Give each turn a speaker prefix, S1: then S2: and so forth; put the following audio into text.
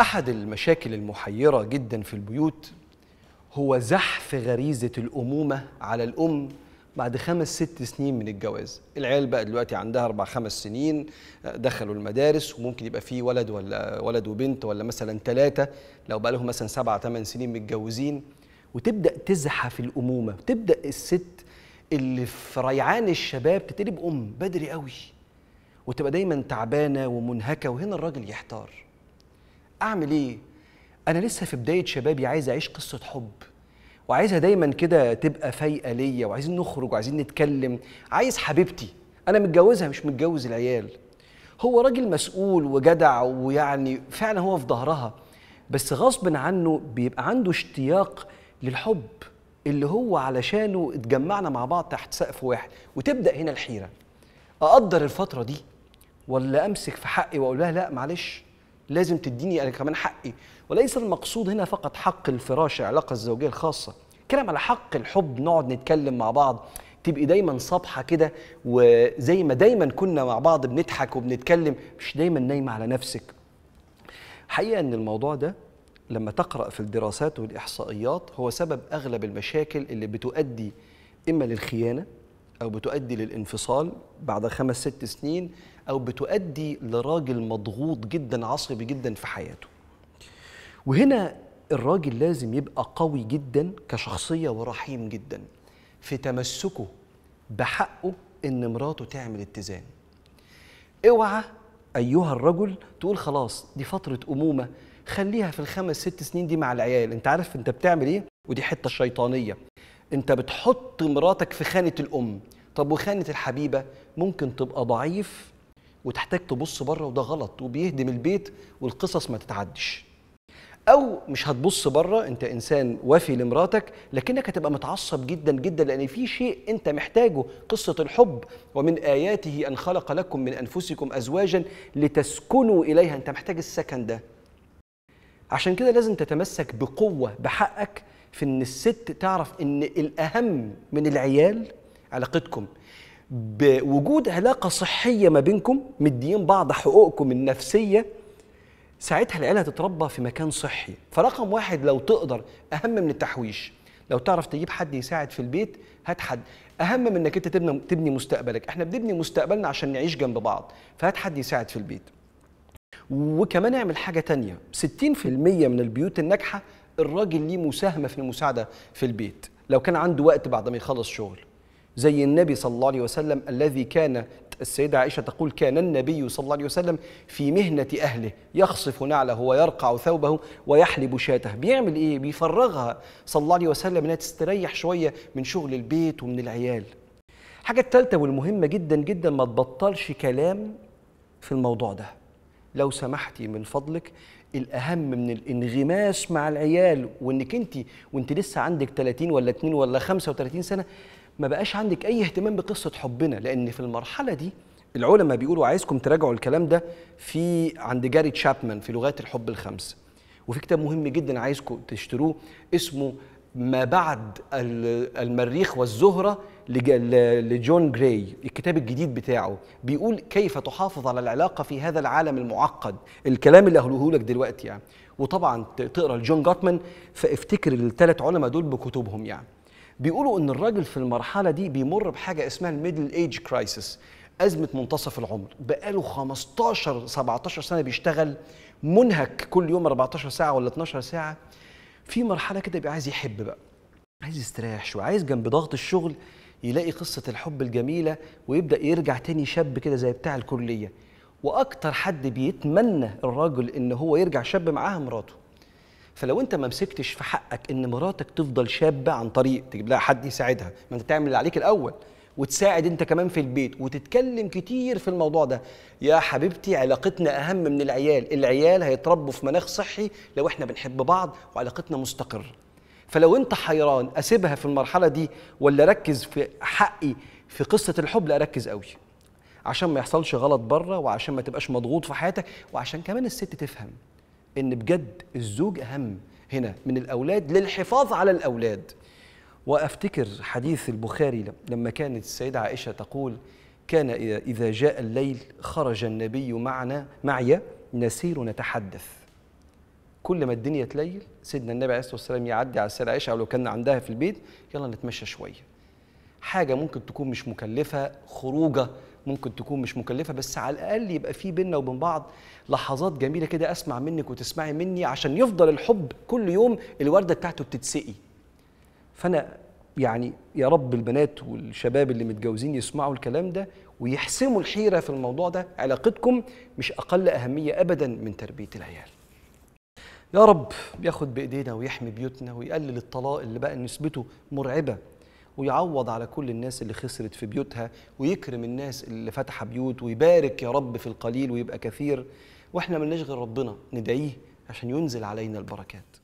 S1: أحد المشاكل المحيرة جدا في البيوت هو زحف غريزة الأمومة على الأم بعد خمس ست سنين من الجواز العيال بقى دلوقتي عندها أربع خمس سنين دخلوا المدارس وممكن يبقى فيه ولد ولا ولد وبنت ولا مثلا ثلاثة لو بقى لهم مثلا سبعة ثمان سنين متجوزين وتبدأ تزحف الأمومة تبدأ الست اللي في ريعان الشباب تتقلب أم بدري قوي وتبقى دايما تعبانة ومنهكة وهنا الراجل يحتار اعمل ايه انا لسه في بدايه شبابي عايز اعيش قصه حب وعايزها دايما كده تبقى فايقه ليا وعايزين نخرج وعايزين نتكلم عايز حبيبتي انا متجوزها مش متجوز العيال هو راجل مسؤول وجدع ويعني فعلا هو في ظهرها بس غصب عنه بيبقى عنده اشتياق للحب اللي هو علشانه اتجمعنا مع بعض تحت سقف واحد وتبدا هنا الحيره اقدر الفتره دي ولا امسك في حقي واقول لها لا معلش لازم تديني انا كمان حقي وليس المقصود هنا فقط حق الفراش العلاقه الزوجيه الخاصه كلام على حق الحب نقعد نتكلم مع بعض تبقي دايما صبحه كده وزي ما دايما كنا مع بعض بنضحك وبنتكلم مش دايما نايمه على نفسك حقيقه ان الموضوع ده لما تقرا في الدراسات والاحصائيات هو سبب اغلب المشاكل اللي بتؤدي اما للخيانه أو بتؤدي للانفصال بعد خمس ست سنين أو بتؤدي لراجل مضغوط جدا عصبي جدا في حياته وهنا الراجل لازم يبقى قوي جدا كشخصية ورحيم جدا في تمسكه بحقه إن مراته تعمل اتزان اوعى أيها الرجل تقول خلاص دي فترة أمومة خليها في الخمس ست سنين دي مع العيال انت عارف انت بتعمل ايه ودي حته شيطانيه انت بتحط مراتك في خانه الام طب وخانه الحبيبه ممكن تبقى ضعيف وتحتاج تبص بره وده غلط وبيهدم البيت والقصص ما تتعدش او مش هتبص بره انت انسان وافي لمراتك لكنك هتبقى متعصب جدا جدا لان في شيء انت محتاجه قصه الحب ومن اياته ان خلق لكم من انفسكم ازواجا لتسكنوا اليها انت محتاج السكن ده عشان كده لازم تتمسك بقوه بحقك في ان الست تعرف ان الاهم من العيال علاقتكم بوجود علاقه صحيه ما بينكم مديين بعض حقوقكم النفسيه ساعتها العيال هتتربى في مكان صحي فرقم واحد لو تقدر اهم من التحويش لو تعرف تجيب حد يساعد في البيت هات حد اهم من انك انت تبني تبني مستقبلك احنا بنبني مستقبلنا عشان نعيش جنب بعض فهات حد يساعد في البيت وكمان اعمل حاجه تانية 60% من البيوت الناجحه الراجل ليه مساهمه في المساعده في البيت لو كان عنده وقت بعد ما يخلص شغل زي النبي صلى الله عليه وسلم الذي كان السيدة عائشة تقول كان النبي صلى الله عليه وسلم في مهنة أهله يخصف نعله ويرقع ثوبه ويحلب شاته بيعمل إيه؟ بيفرغها صلى الله عليه وسلم إنها تستريح شوية من شغل البيت ومن العيال الحاجه الثالثة والمهمة جدا جدا ما تبطلش كلام في الموضوع ده لو سمحتي من فضلك الاهم من الانغماس مع العيال وانك انت وانت لسه عندك 30 ولا 2 ولا 35 سنه ما بقاش عندك اي اهتمام بقصه حبنا لان في المرحله دي العلماء بيقولوا عايزكم تراجعوا الكلام ده في عند جاري تشابمان في لغات الحب الخمس وفي كتاب مهم جدا عايزكم تشتروه اسمه ما بعد المريخ والزهرة لجون جراي الكتاب الجديد بتاعه بيقول كيف تحافظ على العلاقة في هذا العالم المعقد الكلام اللي هقوله لك دلوقتي يعني وطبعا تقرا لجون جاتمان فافتكر الثلاث علماء دول بكتبهم يعني بيقولوا ان الراجل في المرحله دي بيمر بحاجه اسمها الميدل ايج كرايسيس ازمه منتصف العمر بقاله 15 17 سنه بيشتغل منهك كل يوم 14 ساعه ولا 12 ساعه في مرحله كده يبقى عايز يحب بقى عايز يستريح شويه عايز جنب ضغط الشغل يلاقي قصه الحب الجميله ويبدا يرجع تاني شاب كده زي بتاع الكليه واكتر حد بيتمنى الراجل ان هو يرجع شاب معاها مراته فلو انت ما مسكتش في حقك ان مراتك تفضل شابه عن طريق تجيب لها حد يساعدها ما انت تعمل اللي عليك الاول وتساعد انت كمان في البيت وتتكلم كتير في الموضوع ده يا حبيبتي علاقتنا اهم من العيال العيال هيتربوا في مناخ صحي لو احنا بنحب بعض وعلاقتنا مستقره فلو انت حيران اسيبها في المرحله دي ولا اركز في حقي في قصه الحب لا اركز قوي عشان ما يحصلش غلط بره وعشان ما تبقاش مضغوط في حياتك وعشان كمان الست تفهم ان بجد الزوج اهم هنا من الاولاد للحفاظ على الاولاد وافتكر حديث البخاري لما كانت السيده عائشه تقول كان اذا جاء الليل خرج النبي معنا معي نسير نتحدث كل ما الدنيا تليل سيدنا النبي عليه الصلاه والسلام يعدي على السيده عائشه ولو كان عندها في البيت يلا نتمشى شويه حاجه ممكن تكون مش مكلفه خروجه ممكن تكون مش مكلفه بس على الاقل يبقى في بينا وبين بعض لحظات جميله كده اسمع منك وتسمعي مني عشان يفضل الحب كل يوم الورده بتاعته بتتسقي فانا يعني يا رب البنات والشباب اللي متجوزين يسمعوا الكلام ده ويحسموا الحيره في الموضوع ده علاقتكم مش اقل اهميه ابدا من تربيه العيال يا رب ياخد بايدينا ويحمي بيوتنا ويقلل الطلاق اللي بقى نسبته مرعبه ويعوض على كل الناس اللي خسرت في بيوتها ويكرم الناس اللي فتح بيوت ويبارك يا رب في القليل ويبقى كثير واحنا ملناش غير ربنا ندعيه عشان ينزل علينا البركات